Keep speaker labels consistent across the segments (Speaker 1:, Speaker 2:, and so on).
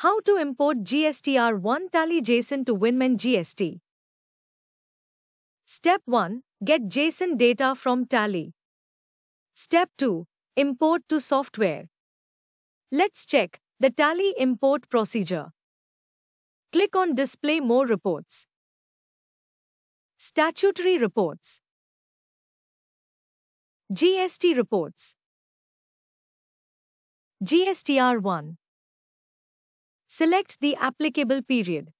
Speaker 1: How to import GSTR1 tally JSON to Winman GST. Step 1. Get JSON data from tally. Step 2. Import to software. Let's check the tally import procedure. Click on Display More Reports. Statutory Reports. GST Reports. GSTR1. Select the applicable period.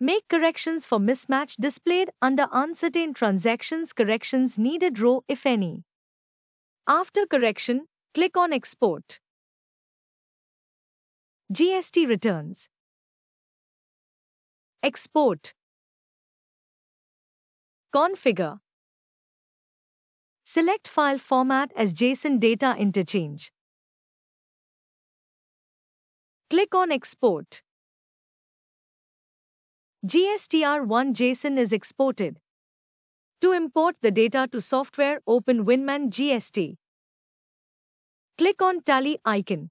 Speaker 1: Make corrections for mismatch displayed under uncertain transactions corrections needed row if any. After correction, click on Export. GST returns. Export. Configure. Select file format as JSON data interchange. Click on Export. GSTR1 JSON is exported. To import the data to software, open Winman GST. Click on Tally icon.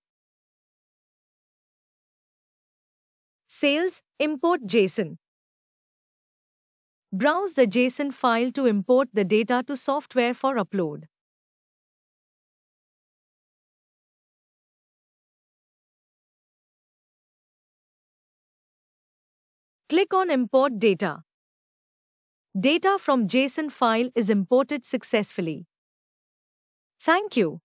Speaker 1: Sales, Import JSON. Browse the JSON file to import the data to software for upload. Click on Import Data. Data from JSON file is imported successfully. Thank you.